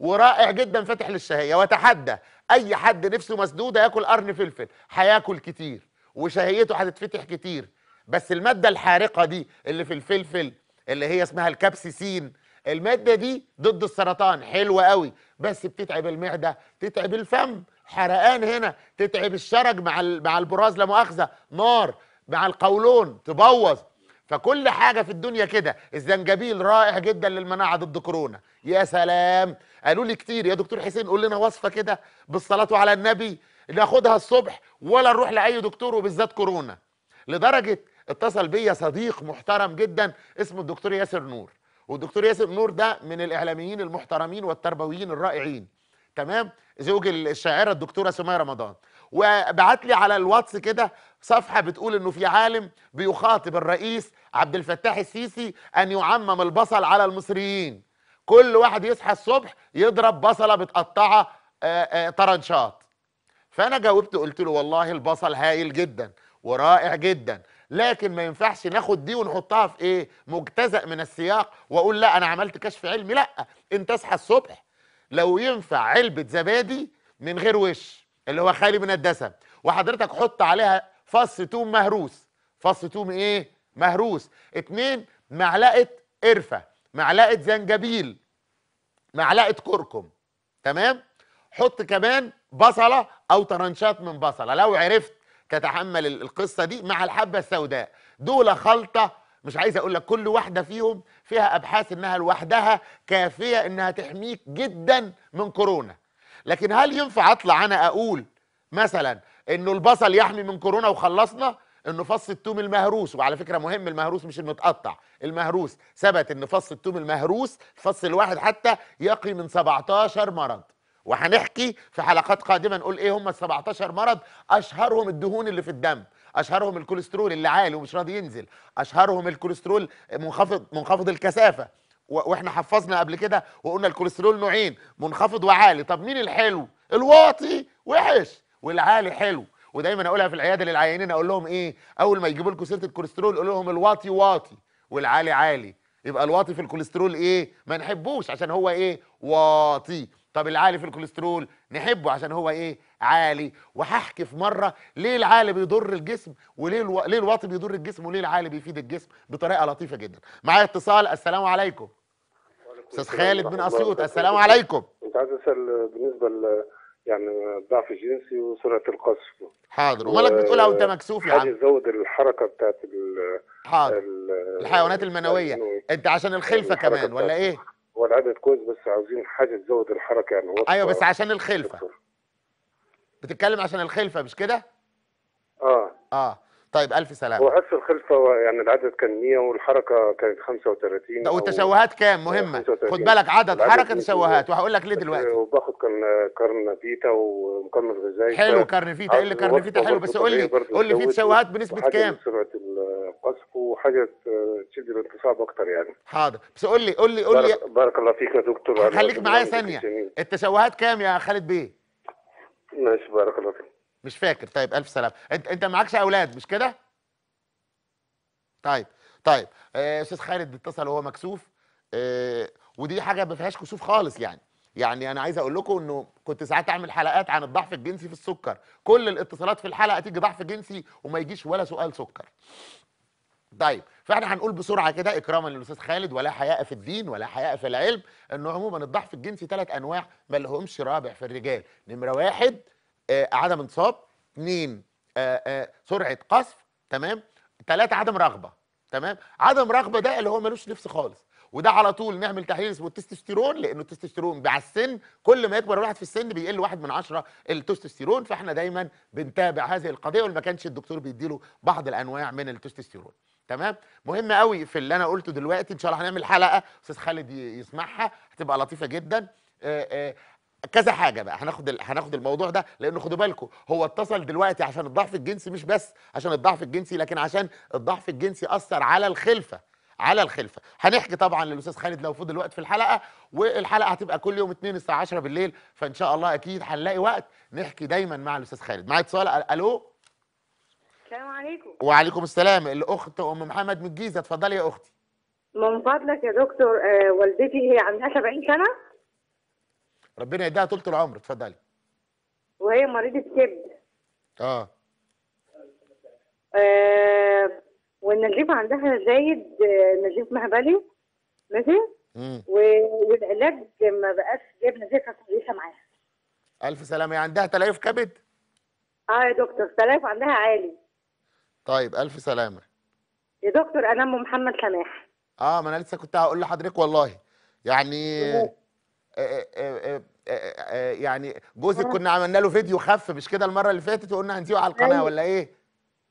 A: ورائع جدا فاتح للشهيه وتحدى اي حد نفسه مسدوده ياكل قرن فلفل هياكل كتير وشهيته هتتفتح كتير بس الماده الحارقه دي اللي في الفلفل اللي هي اسمها الكابسيسين المادة دي ضد السرطان حلوة قوي بس بتتعب المعدة تتعب الفم حرقان هنا تتعب الشرج مع مع البراز لا مؤاخذة نار مع القولون تبوظ فكل حاجة في الدنيا كده الزنجبيل رائع جدا للمناعة ضد كورونا يا سلام قالوا لي كتير يا دكتور حسين قول لنا وصفة كده بالصلاة على النبي ناخدها الصبح ولا نروح لأي دكتور وبالذات كورونا لدرجة اتصل بيا صديق محترم جدا اسمه الدكتور ياسر نور والدكتور ياسر نور ده من الاعلاميين المحترمين والتربويين الرائعين تمام زوج الشاعره الدكتوره سمية رمضان وبعت لي على الواتس كده صفحه بتقول انه في عالم بيخاطب الرئيس عبد الفتاح السيسي ان يعمم البصل على المصريين كل واحد يصحى الصبح يضرب بصله متقطعه آه، آه، طرنشات فانا جاوبت قلت له والله البصل هايل جدا ورائع جدا لكن ما ينفعش ناخد دي ونحطها في ايه مجتزأ من السياق واقول لا انا عملت كشف علمي لا انت اصحى الصبح لو ينفع علبه زبادي من غير وش اللي هو خالي من الدسم وحضرتك حط عليها فص توم مهروس فص توم ايه مهروس اتنين معلقه قرفه معلقه زنجبيل معلقه كركم تمام حط كمان بصله او طرنشات من بصله لو عرفت تتحمل القصه دي مع الحبه السوداء دول خلطه مش عايز اقول لك كل واحده فيهم فيها ابحاث انها لوحدها كافيه انها تحميك جدا من كورونا لكن هل ينفع اطلع انا اقول مثلا انه البصل يحمي من كورونا وخلصنا انه فص التوم المهروس وعلى فكره مهم المهروس مش المتقطع المهروس ثبت ان فص التوم المهروس الفص الواحد حتى يقي من 17 مرض وهنحكي في حلقات قادمه نقول ايه هم ال 17 مرض اشهرهم الدهون اللي في الدم اشهرهم الكوليسترول اللي عالي ومش راضي ينزل اشهرهم الكوليسترول منخفض منخفض الكثافه واحنا حفظنا قبل كده وقلنا الكوليسترول نوعين منخفض وعالي طب مين الحلو الواطي وحش والعالي حلو ودايما اقولها في العياده للعيانين اقول لهم ايه اول ما يجيبوا لكم سيره الكوليسترول قول لهم الواطي واطي والعالي عالي يبقى الواطي في الكوليسترول ايه ما نحبوش عشان هو ايه واطي طب العالي في الكوليسترول نحبه عشان هو ايه عالي وهحكي في مره ليه العالي بيضر الجسم وليه الو... ليه الواطي بيضر الجسم وليه العالي بيفيد الجسم بطريقه لطيفه جدا معايا اتصال السلام عليكم استاذ خالد من اسيوط السلام عليكم
B: انت عايز اسال بالنسبه ل يعني الضعف الجنسي وسرعه القذف
A: حاضر ومالك بتقولها وانت مكسوف يا عم
B: يزود الحركه بتاعت ال حاضر الحيوانات المنويه
A: انت عشان الخلفه يعني كمان ولا ايه
B: العدد كويس بس عاوزين حاجه تزود الحركه يعني ايوه بس عشان
A: الخلفه بتتكلم عشان الخلفه مش كده؟ اه اه طيب الف سلامه هو
B: حس الخلفه يعني العدد كان 100 والحركه كانت 35 والتشوهات
A: كام آه، مهمه خد بالك عدد حركه تشوهات وهقول
B: لك ليه دلوقتي وباخد كان كارن فيتا ومكمل غذائي حلو كارن فيتا ايه اللي كارن فيتا حلو بس قول لي قول لي في تشوهات بنسبه كام؟ سرعه القصف وحاجه تشد الانتصاب اكتر يعني حاضر بس قول لي قول لي قول لي بارك الله فيك يا دكتور خليك معايا ثانيه
A: التشوهات كام يا خالد بيه؟
B: ماشي بارك الله فيك
A: مش فاكر طيب الف سلامه انت انت معكش اولاد مش كده؟ طيب طيب آه، استاذ خالد اتصل وهو مكسوف آه، ودي حاجه ما فيهاش كسوف خالص يعني يعني انا عايز اقول لكم انه كنت ساعات اعمل حلقات عن الضعف الجنسي في السكر كل الاتصالات في الحلقه تيجي ضعف جنسي وما يجيش ولا سؤال سكر طيب فاحنا هنقول بسرعه كده اكراما للاستاذ خالد ولا حياء في الدين ولا حياء في العلم انه عموما الضعف الجنسي ثلاث انواع ما لهمش رابع في الرجال نمره واحد آه عدم انصاب اثنين آه آه سرعه قصف تمام ثلاثه عدم رغبه تمام عدم رغبه ده اللي هو ملوش نفس خالص وده على طول نعمل تحليل اسمه التستوستيرون لانه التستوستيرون مع السن كل ما يكبر الواحد في السن بيقل واحد من عشرة التستوستيرون فاحنا دايما بنتابع هذه القضيه وما كانش الدكتور بيديله بعض الانواع من التستوستيرون تمام مهم قوي في اللي انا قلته دلوقتي ان شاء الله هنعمل حلقه استاذ خالد يسمعها هتبقى لطيفه جدا آآ آآ كذا حاجه بقى هناخد هناخد الموضوع ده لانه خدوا بالكم هو اتصل دلوقتي عشان الضعف الجنسي مش بس عشان الضعف الجنسي لكن عشان الضعف الجنسي اثر على الخلفه على الخلفه هنحكي طبعا للاستاذ خالد لو فضل وقت في الحلقه والحلقه هتبقى كل يوم اثنين الساعه 10 بالليل فان شاء الله اكيد هنلاقي وقت نحكي دايما مع الاستاذ خالد معايا اتصال الو
E: السلام عليكم
A: وعليكم السلام الاخت ام محمد من الجيزه اتفضلي يا اختي
E: من فضلك يا دكتور آه والدتي هي عندها 70 سنه
A: ربنا يديها طول العمر اتفضلي
E: وهي مريضه كبد اه, آه والنزيف عندها زايد نزيف مهبلي ماشي والعلاج ما بقاش جايب نتيجه كويسه معاها
A: الف سلامه يعني عندها تليف كبد
E: اه يا دكتور تليف عندها عالي
A: طيب الف سلامه
E: يا دكتور انا ام محمد سماح
A: اه ما انا لسه كنت هقول لحضرتك والله يعني آه، آه، آه،, آه آه آه يعني جوزك كنا عملنا له فيديو خف مش كده المره اللي فاتت وقلنا هنسيبه على القناه أيوه. ولا ايه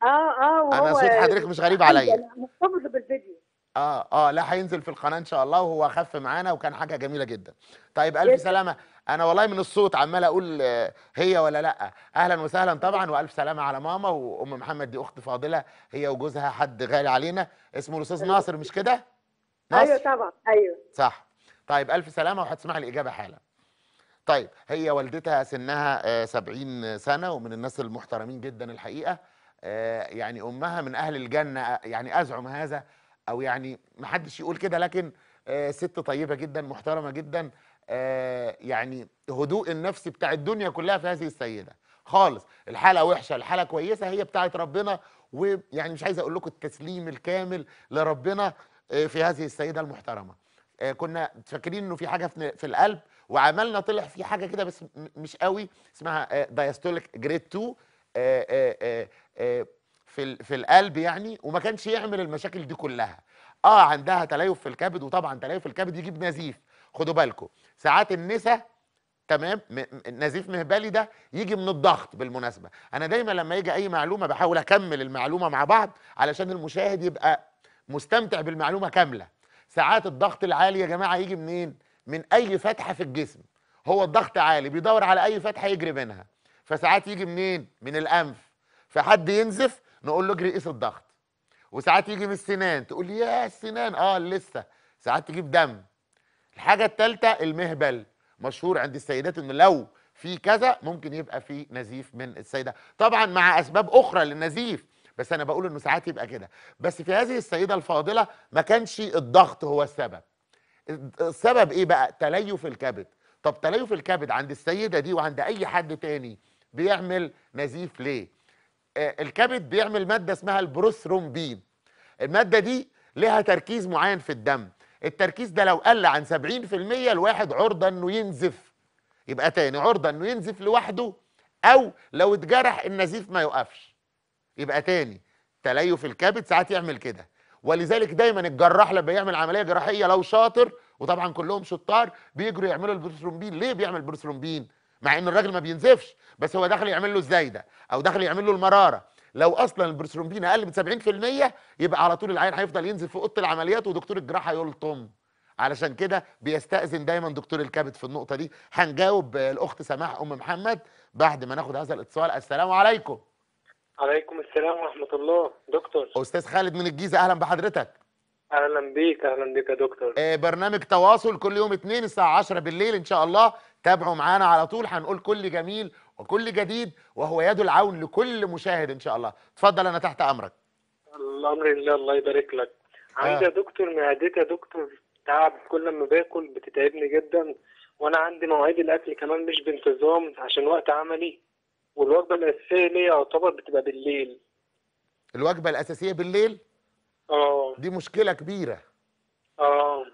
E: اه اه وهو انا صوت حضرتك مش غريب عليا مرتبط بالفيديو
A: اه اه لا هينزل في القناه ان شاء الله وهو خف معانا وكان حاجه جميله جدا طيب الف سلامه انا والله من الصوت عمال اقول آه، هي ولا لا اهلا وسهلا طبعا والف سلامه على ماما وام محمد دي اخت فاضله هي وجوزها حد غالي علينا اسمه الاستاذ أيوة. ناصر مش كده أيوة
D: ناصر؟ ايوه طبعا ايوه
A: صح طيب الف سلامه وهتسمعي الاجابه حالا طيب هي والدتها سنها 70 آه، سنه ومن الناس المحترمين جدا الحقيقه آه، يعني امها من اهل الجنه آه، يعني ازعم هذا او يعني ما حدش يقول كده لكن آه، ست طيبه جدا محترمه جدا يعني هدوء النفس بتاع الدنيا كلها في هذه السيده خالص الحاله وحشه الحاله كويسه هي بتاعه ربنا ويعني مش عايز اقول لكم التسليم الكامل لربنا في هذه السيده المحترمه كنا فاكرين انه في حاجه في القلب وعملنا طلع في حاجه كده بس مش قوي اسمها دايستوليك جريد 2 آه، في في القلب يعني وما كانش يعمل المشاكل دي كلها اه عندها تليف في الكبد وطبعا تليف الكبد يجيب نزيف خدوا بالكم ساعات النسا تمام نزيف مهبلي ده يجي من الضغط بالمناسبه انا دايما لما يجي اي معلومه بحاول اكمل المعلومه مع بعض علشان المشاهد يبقى مستمتع بالمعلومه كامله ساعات الضغط العالي يا جماعه يجي منين من اي فتحه في الجسم هو الضغط عالي بيدور على اي فتحه يجري منها فساعات يجي منين من الانف في حد ينزف نقول له اجري قيس الضغط وساعات يجي من السنان تقول لي يا السنان اه لسه ساعات تجيب دم الحاجه الثالثه المهبل مشهور عند السيدات انه لو في كذا ممكن يبقى في نزيف من السيده طبعا مع اسباب اخرى للنزيف بس انا بقول انه ساعات يبقى كده بس في هذه السيده الفاضله ما كانش الضغط هو السبب السبب ايه بقى تليف الكبد طب تليف الكبد عند السيده دي وعند اي حد تاني بيعمل نزيف ليه آه، الكبد بيعمل ماده اسمها البروثرومبين الماده دي لها تركيز معين في الدم التركيز ده لو قل عن 70% الواحد عرضه انه ينزف يبقى تاني عرضه انه ينزف لوحده او لو اتجرح النزيف ما يوقفش يبقى تاني تليف الكبد ساعات يعمل كده ولذلك دايما الجراح لما يعمل عمليه جراحيه لو شاطر وطبعا كلهم شطار بيجروا يعملوا البروثرومبين ليه بيعمل بروثرومبين مع ان الراجل ما بينزفش بس هو داخل يعمل له الزايده او داخل يعمل له المراره لو اصلا البروسترومبين اقل من 70% يبقى على طول العين هيفضل ينزف في اوضه العمليات ودكتور الجراحه يلطم علشان كده بيستأذن دايما دكتور الكبد في النقطه دي هنجاوب الاخت سماح ام محمد بعد ما ناخد هذا الاتصال السلام عليكم
B: عليكم السلام ورحمه الله دكتور
A: استاذ خالد من الجيزه اهلا بحضرتك
B: اهلا بيك اهلا بيك يا دكتور
A: آه، برنامج تواصل كل يوم اثنين الساعه 10 بالليل ان شاء الله تابعوا معانا على طول هنقول كل جميل وكل جديد وهو يد العون لكل مشاهد ان شاء الله اتفضل انا تحت امرك
B: الامر لله الله يبارك لك عندي آه. يا دكتور معدتي يا دكتور تعب كل ما باكل بتتعبني جدا وانا عندي مواعيد الاكل كمان مش بانتظام عشان وقت عملي والوجبه الاساسيه ليا يعتبر بتبقى بالليل
A: الوجبه الاساسيه بالليل اه دي مشكله كبيره اه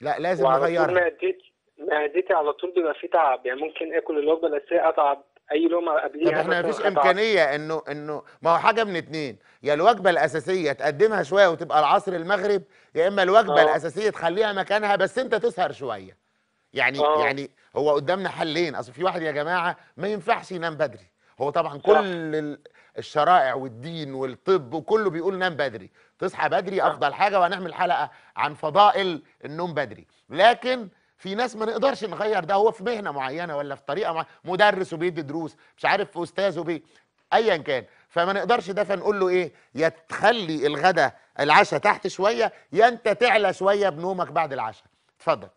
A: لا لازم اغيرها
B: معدتي معدتي على طول بيبقى فيه تعب يعني ممكن اكل الوجبه الاساسيه اتعب اي لقمه قبليها طب احنا مفيش امكانيه
A: انه انه ما هو حاجه من اتنين يا الوجبه الاساسيه تقدمها شويه وتبقى العصر المغرب يا اما الوجبه أوه. الاساسيه تخليها مكانها بس انت تسهر شويه يعني أوه. يعني هو قدامنا حلين اصل في واحد يا جماعه ما ينفعش ينام بدري هو طبعا كل الشرائع والدين والطب وكله بيقول نام بدري تصحى بدري نعم. افضل حاجه وهنعمل حلقه عن فضائل النوم بدري لكن في ناس ما نقدرش نغير ده هو في مهنه معينه ولا في طريقه معينة مدرس وبيدي دروس مش عارف استاذ وبي ايا كان فما نقدرش ده فنقول له ايه يا تخلي الغدا العشاء تحت شويه يا انت تعلى شويه بنومك بعد العشاء اتفضل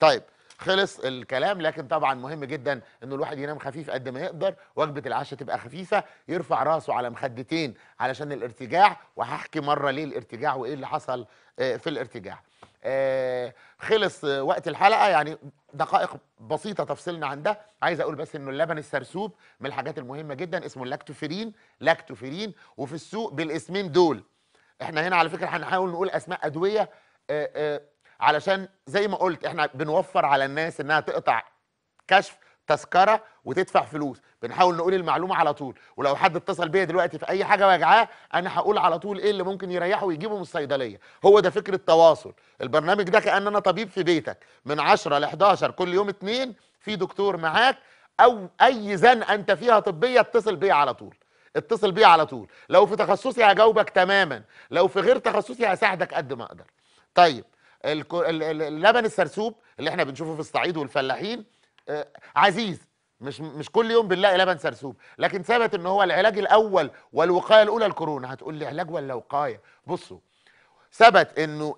A: طيب خلص الكلام لكن طبعا مهم جدا ان الواحد ينام خفيف قد ما يقدر وجبه العشاء تبقى خفيفه يرفع راسه على مخدتين علشان الارتجاع وهحكي مره ليه الارتجاع وايه اللي حصل آه، في الارتجاع آه، خلص وقت الحلقه يعني دقائق بسيطه تفصلنا عن ده عايز اقول بس انه اللبن السرسوب من الحاجات المهمه جدا اسمه اللاكتوفيرين لاكتوفيرين وفي السوق بالاسمين دول احنا هنا على فكره هنحاول نقول اسماء ادويه آه، علشان زي ما قلت احنا بنوفر على الناس انها تقطع كشف تذكره وتدفع فلوس بنحاول نقول المعلومه على طول ولو حد اتصل بيا دلوقتي في اي حاجه واجعاه انا هقول على طول ايه اللي ممكن يريحه ويجيبه من الصيدليه هو ده فكره التواصل البرنامج ده كان انا طبيب في بيتك من 10 ل 11 كل يوم اثنين في دكتور معاك او اي زنقه انت فيها طبيه اتصل بيا على طول اتصل بيا على طول لو في تخصصي هجاوبك تماما لو في غير تخصصي هساعدك قد ما اقدر طيب اللبن السرسوب اللي احنا بنشوفه في الصعيد والفلاحين آه، عزيز مش مش كل يوم بنلاقي لبن سرسوب لكن ثبت ان هو العلاج الاول والوقايه الاولى لكورونا هتقول لي علاج ولا وقايه بصوا ثبت انه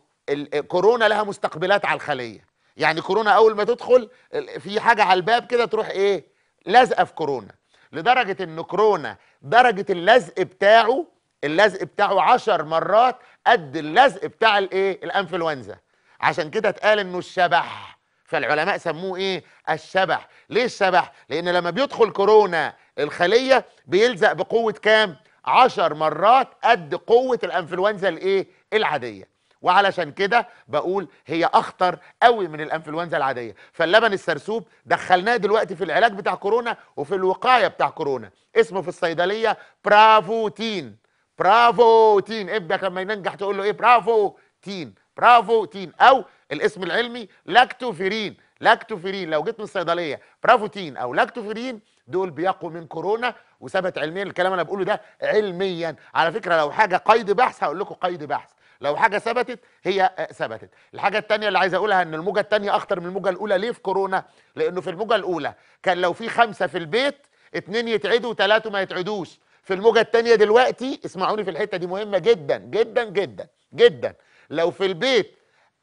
A: كورونا لها مستقبلات على الخليه يعني كورونا اول ما تدخل في حاجه على الباب كده تروح ايه لازقه في كورونا لدرجه ان كورونا درجه اللزق بتاعه اللزق بتاعه 10 مرات قد اللزق بتاع الايه الانفلونزا عشان كده اتقال انه الشبح فالعلماء سموه ايه الشبح ليه الشبح لان لما بيدخل كورونا الخليه بيلزق بقوه كام عشر مرات قد قوه الانفلونزا الايه العاديه وعلشان كده بقول هي اخطر قوي من الانفلونزا العاديه فاللبن السرسوب دخلناه دلوقتي في العلاج بتاع كورونا وفي الوقايه بتاع كورونا اسمه في الصيدليه برافو تين برافو تين ابدا لما ينجح تقول له ايه برافو تين برافوتين او الاسم العلمي لاكتوفيرين لاكتوفيرين لو جيت من الصيدليه برافوتين او لاكتوفيرين دول بيقوا من كورونا وثبت علميا الكلام انا بقوله ده علميا على فكره لو حاجه قيد بحث هقول لكم قيد بحث لو حاجه ثبتت هي ثبتت الحاجه الثانيه اللي عايز اقولها ان الموجه الثانيه اخطر من الموجه الاولى ليه في كورونا لانه في الموجه الاولى كان لو في خمسه في البيت اتنين يتعدوا وثلاثه ما يتعدوش في الموجه الثانيه دلوقتي اسمعوني في الحته دي مهمه جدا جدا جدا جدا لو في البيت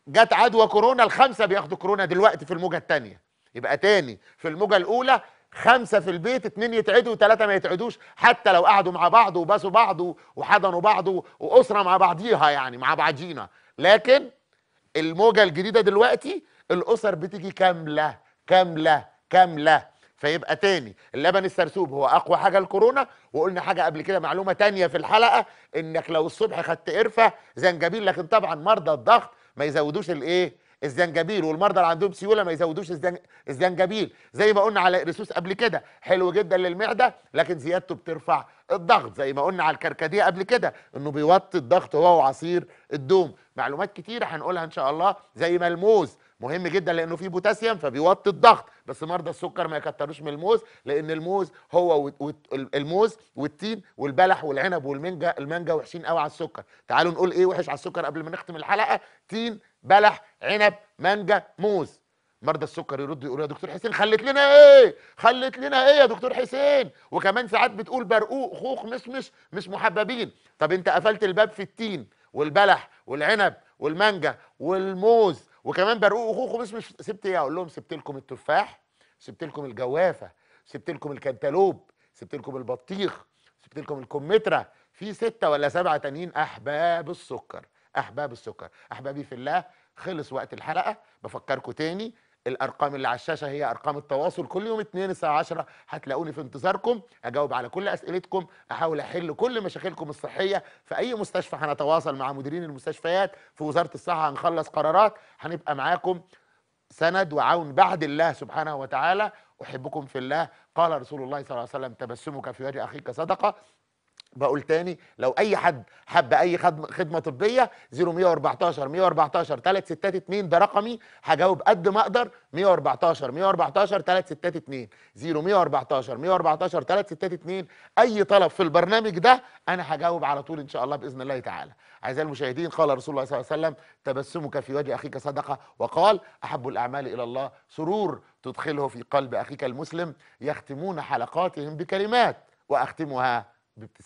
A: جت عدوى كورونا الخمسه بياخدوا كورونا دلوقتي في الموجه الثانيه يبقى تاني في الموجه الاولى خمسه في البيت اتنين يتعدوا وثلاثه ما يتعدوش حتى لو قعدوا مع بعض وباسوا بعض وحضنوا بعض واسره مع بعضيها يعني مع بعضينا لكن الموجه الجديده دلوقتي الاسر بتيجي كامله كامله كامله فيبقى تاني اللبن السرسوب هو اقوى حاجه الكورونا وقلنا حاجه قبل كده معلومه تانية في الحلقه انك لو الصبح خدت قرفه زنجبيل لكن طبعا مرضى الضغط ما يزودوش الايه الزنجبيل والمرضى اللي عندهم سيوله ما يزودوش الزنجبيل زي ما قلنا على الرسوس قبل كده حلو جدا للمعده لكن زيادته بترفع الضغط زي ما قلنا على الكركديه قبل كده انه بيوطي الضغط هو وعصير الدوم معلومات كتيره هنقولها ان شاء الله زي ما الموز مهم جدا لانه فيه بوتاسيوم فبيوطي الضغط بس مرضى السكر ما يكتروش من الموز لان الموز هو الموز والتين والبلح والعنب والمانجا المانجا وحشين قوي على السكر تعالوا نقول ايه وحش على السكر قبل ما نختم الحلقه تين بلح عنب مانجا موز مرضى السكر يردوا يقولوا يا دكتور حسين خلت لنا ايه خلت لنا ايه يا دكتور حسين وكمان ساعات بتقول برقوق خوخ مش مش مش محببين طب انت قفلت الباب في التين والبلح والعنب والمانجا والموز وكمان برقوق اخوكم مش سبت ايه اقول لهم سبت لكم التفاح سبت لكم الجوافه سبت لكم الكنتالوب سبت لكم البطيخ سبت لكم الكمثرى في ستة ولا سبعة تانيين أحباب السكر أحباب السكر أحبابي في الله خلص وقت الحلقة بفكركم تاني الارقام اللي على الشاشه هي ارقام التواصل كل يوم اثنين الساعه 10 هتلاقوني في انتظاركم اجاوب على كل اسئلتكم احاول احل كل مشاكلكم الصحيه في اي مستشفى هنتواصل مع مديرين المستشفيات في وزاره الصحه هنخلص قرارات هنبقى معاكم سند وعون بعد الله سبحانه وتعالى احبكم في الله قال رسول الله صلى الله عليه وسلم تبسمك في وجه اخيك صدقه بقول تاني لو اي حد حب اي خدمه طبيه 0114 114 362 ده رقمي هجاوب قد ما اقدر 114 114 362 0114 114 362 اي طلب في البرنامج ده انا هجاوب على طول ان شاء الله باذن الله تعالى اعزائي المشاهدين قال رسول الله صلى الله عليه وسلم تبسمك في وجه اخيك صدقه وقال احب الاعمال الى الله سرور تدخله في قلب اخيك المسلم يختمون حلقاتهم بكلمات واختمها Bip